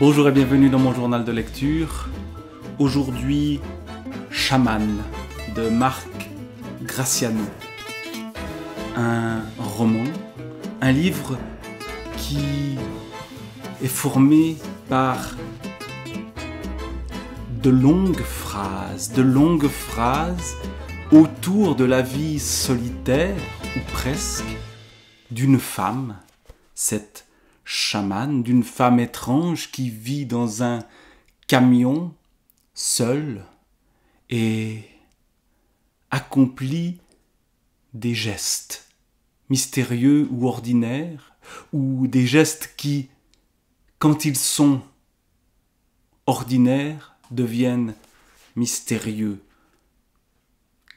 Bonjour et bienvenue dans mon journal de lecture. Aujourd'hui, Chaman de Marc Graciano. Un roman, un livre qui est formé par de longues phrases, de longues phrases autour de la vie solitaire, ou presque, d'une femme, cette d'une femme étrange qui vit dans un camion, seul et accomplit des gestes mystérieux ou ordinaires, ou des gestes qui, quand ils sont ordinaires, deviennent mystérieux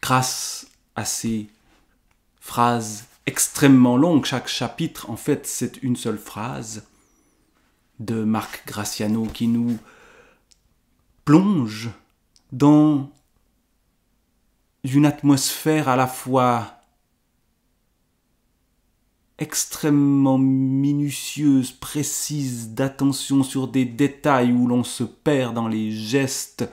grâce à ces phrases extrêmement longue. Chaque chapitre, en fait, c'est une seule phrase de Marc Graciano qui nous plonge dans une atmosphère à la fois extrêmement minutieuse, précise, d'attention sur des détails où l'on se perd dans les gestes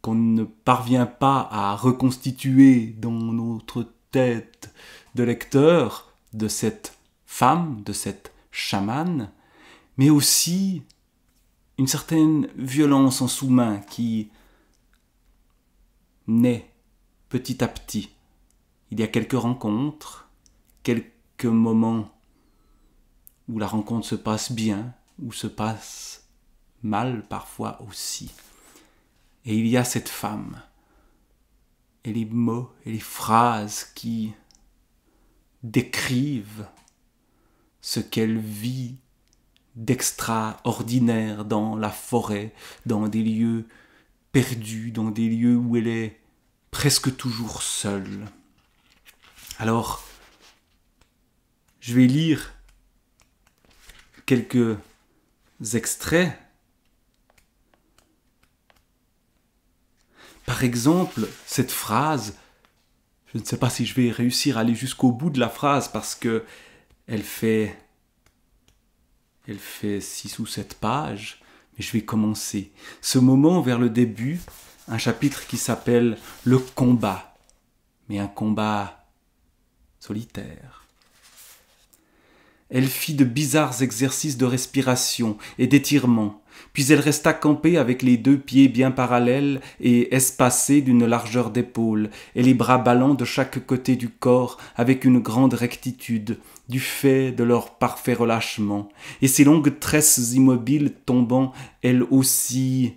qu'on ne parvient pas à reconstituer dans notre tête de lecteur de cette femme, de cette chamane, mais aussi une certaine violence en sous-main qui naît petit à petit. Il y a quelques rencontres, quelques moments où la rencontre se passe bien, ou se passe mal parfois aussi. Et il y a cette femme, et les mots et les phrases qui décrivent ce qu'elle vit d'extraordinaire dans la forêt, dans des lieux perdus, dans des lieux où elle est presque toujours seule. Alors, je vais lire quelques extraits. Par exemple, cette phrase je ne sais pas si je vais réussir à aller jusqu'au bout de la phrase parce que elle fait elle fait six ou sept pages, mais je vais commencer. Ce moment vers le début, un chapitre qui s'appelle Le combat, mais un combat solitaire. Elle fit de bizarres exercices de respiration et d'étirement, puis elle resta campée avec les deux pieds bien parallèles et espacés d'une largeur d'épaule, et les bras ballants de chaque côté du corps avec une grande rectitude, du fait de leur parfait relâchement, et ses longues tresses immobiles tombant, elles aussi,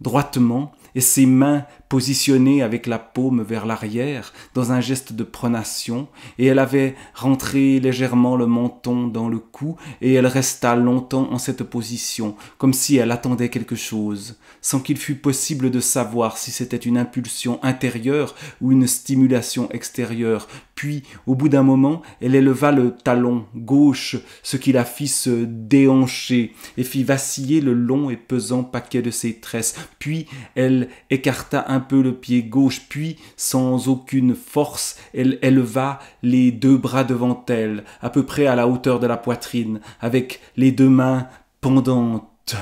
droitement, et ses mains positionnées avec la paume vers l'arrière dans un geste de pronation, et elle avait rentré légèrement le menton dans le cou, et elle resta longtemps en cette position, comme si elle attendait quelque chose, sans qu'il fût possible de savoir si c'était une impulsion intérieure ou une stimulation extérieure, puis, au bout d'un moment, elle éleva le talon gauche, ce qui la fit se déhancher et fit vaciller le long et pesant paquet de ses tresses. Puis, elle écarta un peu le pied gauche, puis, sans aucune force, elle éleva les deux bras devant elle, à peu près à la hauteur de la poitrine, avec les deux mains pendantes.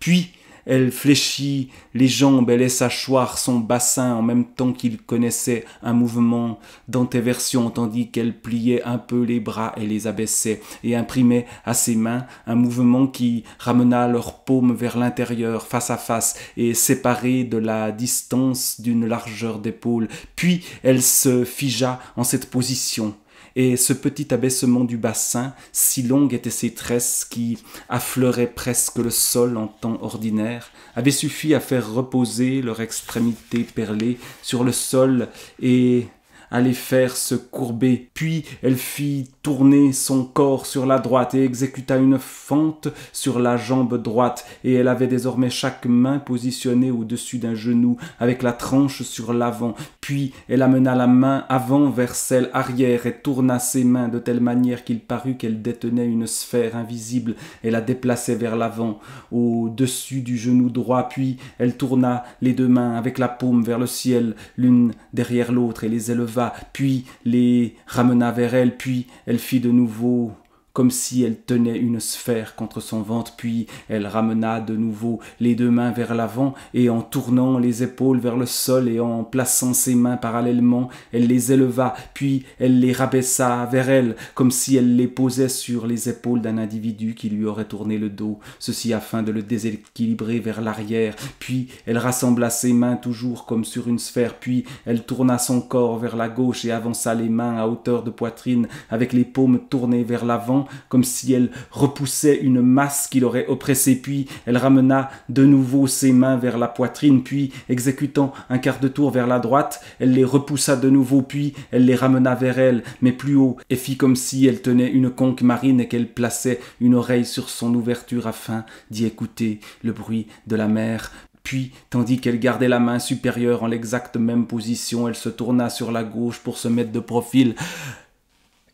Puis, elle fléchit les jambes et laissa choir son bassin en même temps qu'il connaissait un mouvement d'antéversion tandis qu'elle pliait un peu les bras et les abaissait et imprimait à ses mains un mouvement qui ramena leurs paumes vers l'intérieur face à face et séparées de la distance d'une largeur d'épaule. Puis elle se figea en cette position et ce petit abaissement du bassin, si longues étaient ses tresses qui affleuraient presque le sol en temps ordinaire, avait suffi à faire reposer leur extrémité perlée sur le sol et allait faire se courber. Puis elle fit tourner son corps sur la droite et exécuta une fente sur la jambe droite, et elle avait désormais chaque main positionnée au-dessus d'un genou, avec la tranche sur l'avant. Puis elle amena la main avant vers celle arrière et tourna ses mains de telle manière qu'il parut qu'elle détenait une sphère invisible et la déplaçait vers l'avant, au-dessus du genou droit. Puis elle tourna les deux mains avec la paume vers le ciel, l'une derrière l'autre, et les éleva puis les ramena vers elle, puis elle fit de nouveau comme si elle tenait une sphère contre son ventre, puis elle ramena de nouveau les deux mains vers l'avant, et en tournant les épaules vers le sol et en plaçant ses mains parallèlement, elle les éleva, puis elle les rabaissa vers elle, comme si elle les posait sur les épaules d'un individu qui lui aurait tourné le dos, ceci afin de le déséquilibrer vers l'arrière, puis elle rassembla ses mains toujours comme sur une sphère, puis elle tourna son corps vers la gauche et avança les mains à hauteur de poitrine, avec les paumes tournées vers l'avant, comme si elle repoussait une masse qui l'aurait oppressée, puis elle ramena de nouveau ses mains vers la poitrine, puis, exécutant un quart de tour vers la droite, elle les repoussa de nouveau, puis elle les ramena vers elle, mais plus haut, et fit comme si elle tenait une conque marine et qu'elle plaçait une oreille sur son ouverture afin d'y écouter le bruit de la mer. Puis, tandis qu'elle gardait la main supérieure en l'exacte même position, elle se tourna sur la gauche pour se mettre de profil.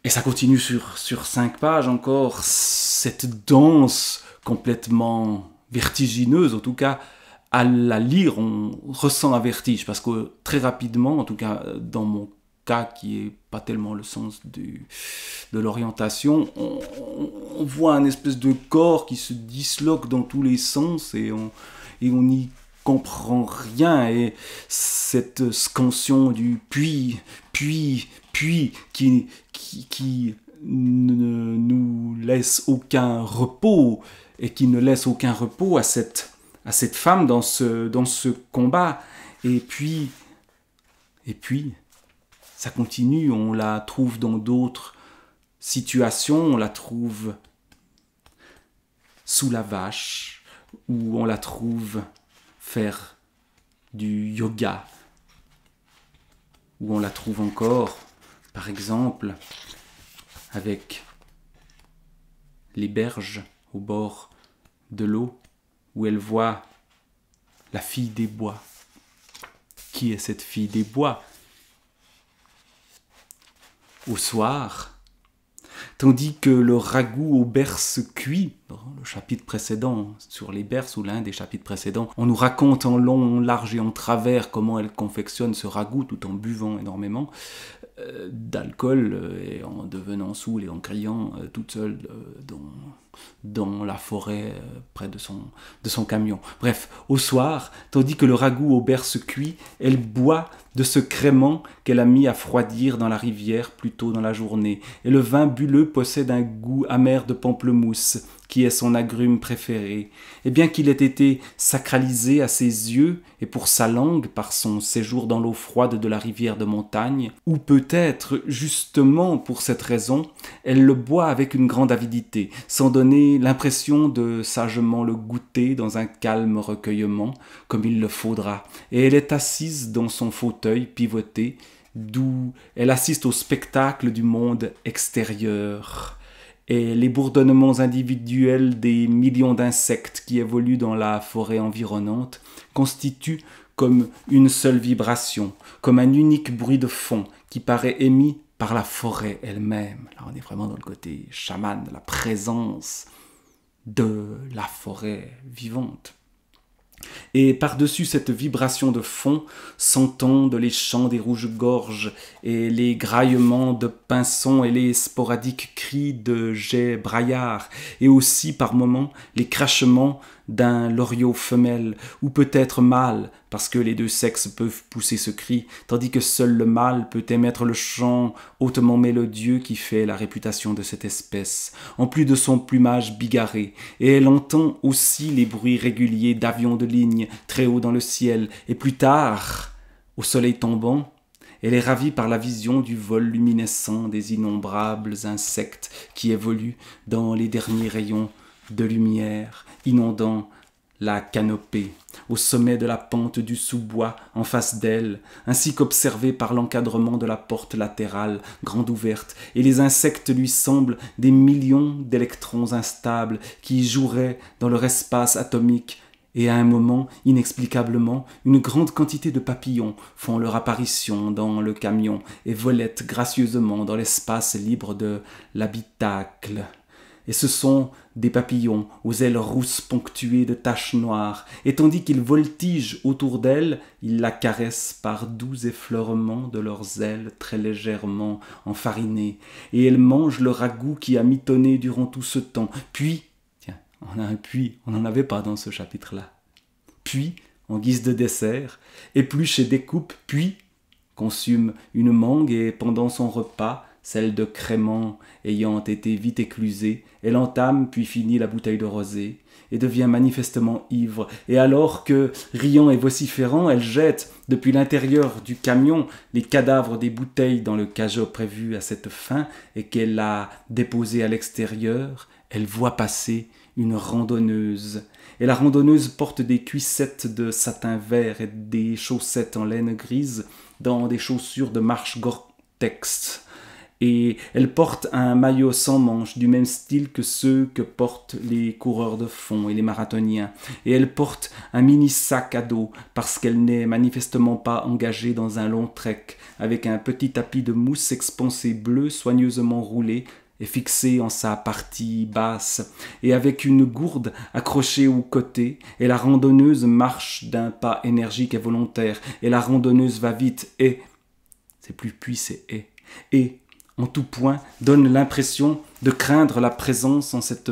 Et ça continue sur, sur cinq pages encore, cette danse complètement vertigineuse, en tout cas, à la lire, on ressent un vertige, parce que très rapidement, en tout cas dans mon cas qui est pas tellement le sens du, de l'orientation, on, voit un espèce de corps qui se disloque dans tous les sens et on et on n'y comprend rien et cette scansion du puis puis puis qui qui, ne nous laisse aucun repos et qui ne laisse aucun repos à cette, à cette femme dans ce, dans ce combat. Et puis, et puis, ça continue, on la trouve dans d'autres situations, on la trouve sous la vache, ou on la trouve faire du yoga, ou on la trouve encore par exemple, avec les berges au bord de l'eau où elle voit la fille des bois. Qui est cette fille des bois Au soir, tandis que le ragoût aux berces cuit, dans le chapitre précédent, sur les berces ou l'un des chapitres précédents, on nous raconte en long, en large et en travers comment elle confectionne ce ragoût tout en buvant énormément, euh, d'alcool euh, et en devenant saoul et en criant euh, toute seule dans, la forêt près de son, de son camion. Bref, au soir, tandis que le ragoût au berce cuit, elle boit de ce crément qu'elle a mis à froidir dans la rivière plus tôt dans la journée, et le vin bulleux possède un goût amer de pamplemousse qui est son agrume préféré, et bien qu'il ait été sacralisé à ses yeux et pour sa langue par son séjour dans l'eau froide de la rivière de montagne, ou peut-être justement pour cette raison, elle le boit avec une grande avidité, sans donner l'impression de sagement le goûter dans un calme recueillement, comme il le faudra, et elle est assise dans son fauteuil pivoté, d'où elle assiste au spectacle du monde extérieur et les bourdonnements individuels des millions d'insectes qui évoluent dans la forêt environnante constituent comme une seule vibration, comme un unique bruit de fond qui paraît émis par la forêt elle-même. Là, on est vraiment dans le côté chaman, la présence de la forêt vivante. Et par-dessus cette vibration de fond s'entendent les chants des rouges-gorges et les graillements de pinsons et les sporadiques cris de jets braillards, et aussi par moments les crachements d'un loriot femelle, ou peut-être mâle, parce que les deux sexes peuvent pousser ce cri, tandis que seul le mâle peut émettre le chant hautement mélodieux qui fait la réputation de cette espèce, en plus de son plumage bigarré, et elle entend aussi les bruits réguliers d'avions de ligne très haut dans le ciel, et plus tard, au soleil tombant, elle est ravie par la vision du vol luminescent des innombrables insectes qui évoluent dans les derniers rayons de lumière inondant la canopée, au sommet de la pente du sous-bois, en face d'elle, ainsi qu'observée par l'encadrement de la porte latérale, grande ouverte, et les insectes lui semblent des millions d'électrons instables qui joueraient dans leur espace atomique, et à un moment, inexplicablement, une grande quantité de papillons font leur apparition dans le camion et volettent gracieusement dans l'espace libre de l'habitacle et ce sont des papillons aux ailes rousses ponctuées de taches noires, et tandis qu'ils voltigent autour d'elle, ils la caressent par doux effleurements de leurs ailes très légèrement enfarinées, et elle mange le ragoût qui a mitonné durant tout ce temps. Puis, tiens, on a un puits, on n'en avait pas dans ce chapitre-là. Puis, en guise de dessert, épluche et découpe, puis consume une mangue et pendant son repas, celle de Crément ayant été vite éclusée, elle entame puis finit la bouteille de rosée, et devient manifestement ivre, et alors que, riant et vociférant, elle jette, depuis l'intérieur du camion, les cadavres des bouteilles dans le cajot prévu à cette fin, et qu'elle a déposé à l'extérieur, elle voit passer une randonneuse. Et la randonneuse porte des cuissettes de satin vert et des chaussettes en laine grise dans des chaussures de marche gore et elle porte un maillot sans manches du même style que ceux que portent les coureurs de fond et les marathoniens. Et elle porte un mini sac à dos parce qu'elle n'est manifestement pas engagée dans un long trek avec un petit tapis de mousse expansée bleue soigneusement roulé et fixé en sa partie basse, et avec une gourde accrochée au côté, et la randonneuse marche d'un pas énergique et volontaire, et la randonneuse va vite, et... C'est plus puis, et. Et en tout point, donne l'impression de craindre la présence en cette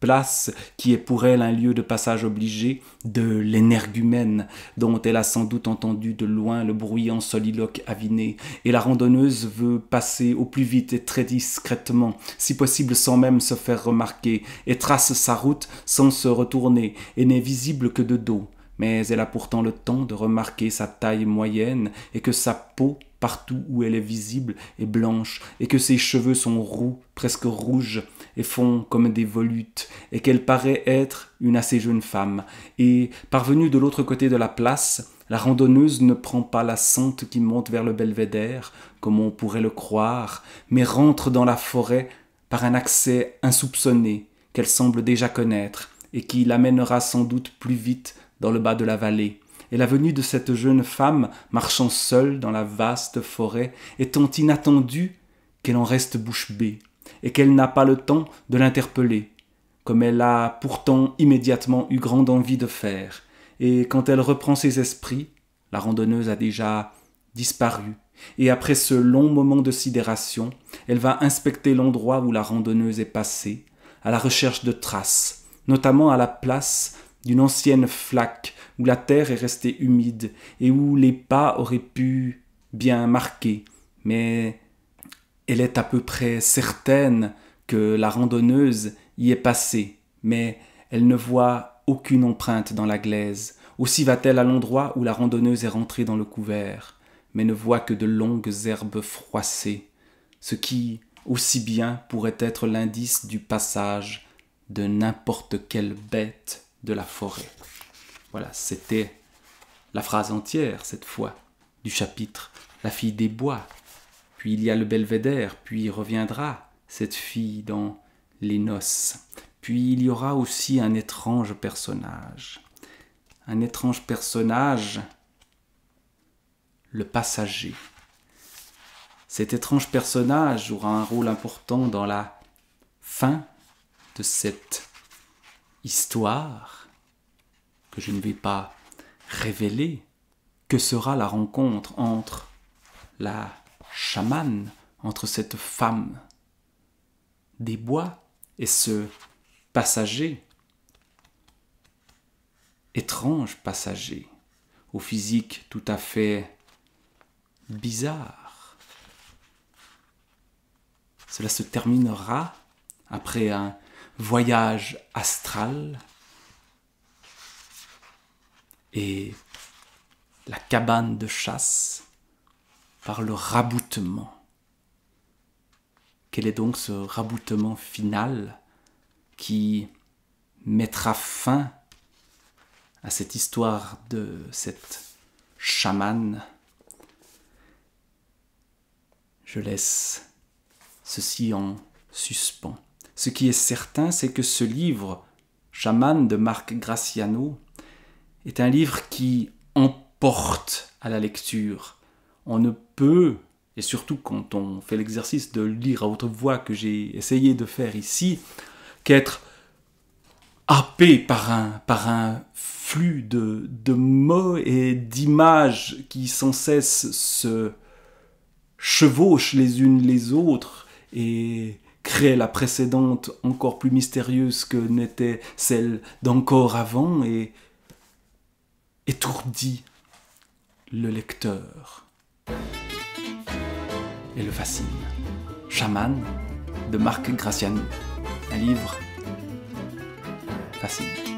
place qui est pour elle un lieu de passage obligé de l'énergumène dont elle a sans doute entendu de loin le bruyant soliloque aviné et la randonneuse veut passer au plus vite et très discrètement si possible sans même se faire remarquer et trace sa route sans se retourner et n'est visible que de dos mais elle a pourtant le temps de remarquer sa taille moyenne et que sa peau partout où elle est visible et blanche, et que ses cheveux sont roux, presque rouges, et font comme des volutes, et qu'elle paraît être une assez jeune femme. Et, parvenue de l'autre côté de la place, la randonneuse ne prend pas la sente qui monte vers le belvédère, comme on pourrait le croire, mais rentre dans la forêt par un accès insoupçonné qu'elle semble déjà connaître, et qui l'amènera sans doute plus vite dans le bas de la vallée et la venue de cette jeune femme marchant seule dans la vaste forêt est tant inattendue qu'elle en reste bouche bée, et qu'elle n'a pas le temps de l'interpeller, comme elle a pourtant immédiatement eu grande envie de faire, et quand elle reprend ses esprits, la randonneuse a déjà disparu, et après ce long moment de sidération, elle va inspecter l'endroit où la randonneuse est passée, à la recherche de traces, notamment à la place d'une ancienne flaque où la terre est restée humide et où les pas auraient pu bien marquer, mais elle est à peu près certaine que la randonneuse y est passée, mais elle ne voit aucune empreinte dans la glaise. Aussi va-t-elle à l'endroit où la randonneuse est rentrée dans le couvert, mais ne voit que de longues herbes froissées, ce qui, aussi bien, pourrait être l'indice du passage de n'importe quelle bête de la forêt. Voilà, c'était la phrase entière, cette fois, du chapitre La fille des bois. Puis il y a le belvédère, puis reviendra cette fille dans les noces. Puis il y aura aussi un étrange personnage. Un étrange personnage, le passager. Cet étrange personnage aura un rôle important dans la fin de cette histoire je ne vais pas révéler que sera la rencontre entre la chamane, entre cette femme des bois et ce passager, étrange passager, au physique tout à fait bizarre. Cela se terminera après un voyage astral et la cabane de chasse par le raboutement. Quel est donc ce raboutement final qui mettra fin à cette histoire de cette chamane Je laisse ceci en suspens. Ce qui est certain, c'est que ce livre, Chaman de Marc Graciano, est un livre qui emporte à la lecture. On ne peut, et surtout quand on fait l'exercice de lire à haute voix que j'ai essayé de faire ici, qu'être happé par un, par un flux de, de mots et d'images qui sans cesse se chevauchent les unes les autres et créent la précédente encore plus mystérieuse que n'était celle d'encore avant et étourdit le lecteur et le fascine. Chaman de Marc Graciani, un livre fascinant.